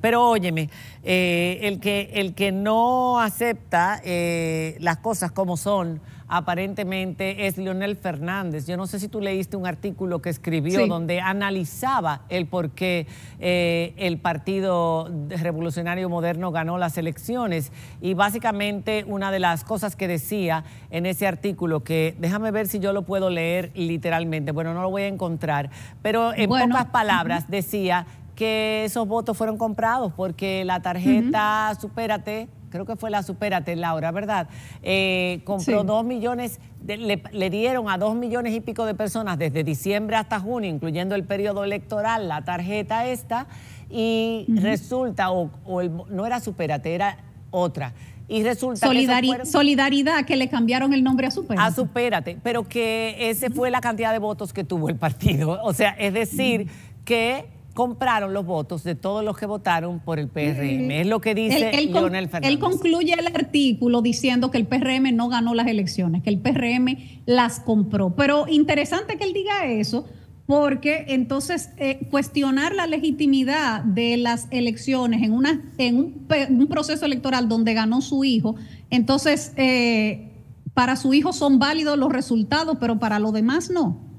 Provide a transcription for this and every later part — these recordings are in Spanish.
Pero óyeme, eh, el, que, el que no acepta eh, las cosas como son, aparentemente es Lionel Fernández. Yo no sé si tú leíste un artículo que escribió donde analizaba el por qué eh, el Partido Revolucionario Moderno ganó las elecciones. Y básicamente una de las cosas que decía en ese artículo, que déjame ver si yo lo puedo leer literalmente, bueno, no lo voy a encontrar, pero en pocas palabras decía que esos votos fueron comprados porque la tarjeta Supérate, creo que fue la Supérate, Laura, ¿verdad? Eh, compró dos millones, le, dieron a dos millones y pico de personas desde diciembre hasta junio, incluyendo el periodo electoral, la tarjeta esta, y resulta, o, no era Supérate, era otra. Y resulta que Solidaridad, que le cambiaron el nombre a Supérate. A Supérate, pero que esa fue la cantidad de votos que tuvo el partido. O sea, es decir, mm. que compraron los votos de todos los que votaron por el PRM. Es lo que dice él, Fernández. Él concluye el artículo diciendo que el PRM no ganó las elecciones, que el PRM las compró. Pero interesante que él diga eso, porque entonces eh, cuestionar la legitimidad de las elecciones en, una, en un, proceso electoral donde ganó su hijo, entonces eh, para su hijo son válidos los resultados, pero para los demás no.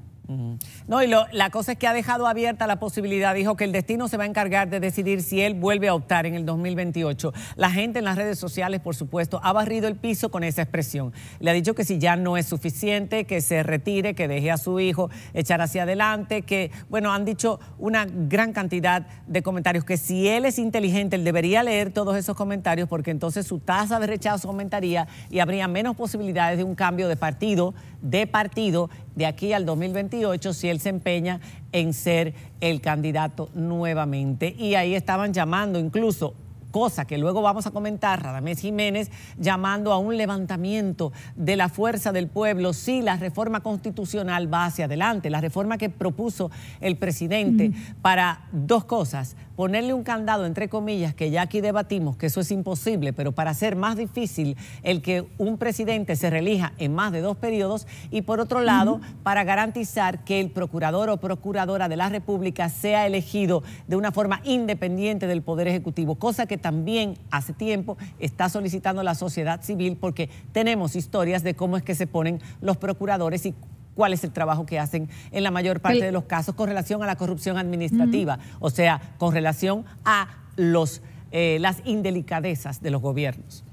No, y la cosa es que ha dejado abierta la posibilidad, dijo que el destino se va a encargar de decidir si él vuelve a optar en el 2028. La gente en las redes sociales, por supuesto, ha barrido el piso con esa expresión. Le ha dicho que si ya no es suficiente, que se retire, que deje a su hijo echar hacia adelante, que, bueno, han dicho una gran cantidad de comentarios, que si él es inteligente, él debería leer todos esos comentarios porque entonces su tasa de rechazo aumentaría y habría menos posibilidades de un cambio de partido de partido de aquí al 2028 si él se empeña en ser el candidato nuevamente. Y ahí estaban llamando incluso cosa que luego vamos a comentar, Radamés Jiménez, llamando a un levantamiento de la fuerza del pueblo si la reforma constitucional va hacia adelante, la reforma que propuso el presidente para dos cosas, ponerle un candado, entre comillas, que ya aquí debatimos que eso es imposible, pero para hacer más difícil el que un presidente se relija en más de dos periodos y por otro lado, para garantizar que el procurador o procuradora de la República sea elegido de una forma independiente del Poder Ejecutivo, cosa que también hace tiempo está solicitando la sociedad civil porque tenemos historias de cómo es que se ponen los procuradores y cuál es el trabajo que hacen en la mayor parte de los casos con relación a la corrupción administrativa, o sea, con relación a los, eh, las indelicadezas de los gobiernos.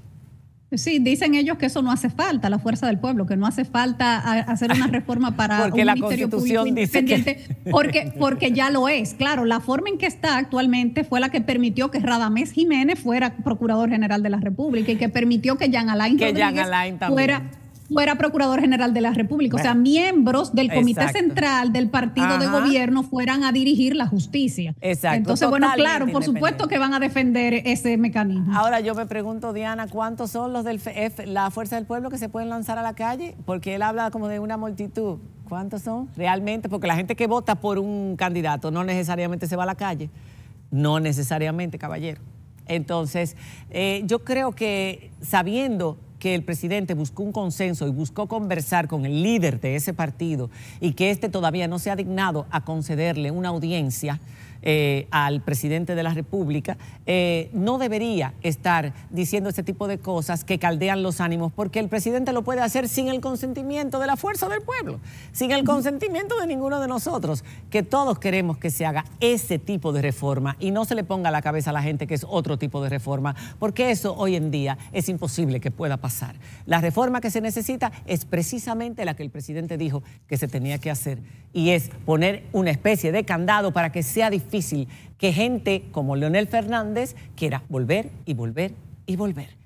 Sí, dicen ellos que eso no hace falta, la fuerza del pueblo, que no hace falta hacer una reforma para que un la ministerio público independiente, porque, porque ya lo es. Claro, la forma en que está actualmente fue la que permitió que Radamés Jiménez fuera procurador general de la República y que permitió que Jean Alain, que fuera fuera Procurador General de la República. o sea, miembros del Comité Central del Partido de Gobierno fueran a dirigir la justicia. Exacto. Entonces, bueno, claro, por supuesto que van a defender ese mecanismo. Ahora yo me pregunto, Diana, ¿cuántos son los del la Fuerza del Pueblo que se pueden lanzar a la calle? Porque él habla como de una multitud. ¿Cuántos son realmente? Porque la gente que vota por un candidato no necesariamente se va a la calle. No necesariamente, caballero. Entonces, eh, yo creo que sabiendo que el presidente buscó un consenso y buscó conversar con el líder de ese partido y que éste todavía no se ha dignado a concederle una audiencia eh, al presidente de la República, eh, no debería estar diciendo ese tipo de cosas que caldean los ánimos, porque el presidente lo puede hacer sin el consentimiento de la fuerza del pueblo, sin el consentimiento de ninguno de nosotros, que todos queremos que se haga ese tipo de reforma y no se le ponga a la cabeza a la gente que es otro tipo de reforma, porque eso hoy en día es imposible que pueda pasar. La reforma que se necesita es precisamente la que el presidente dijo que se tenía que hacer y es poner una especie de candado para que sea difícil difícil que gente como Leonel Fernández quiera volver y volver y volver.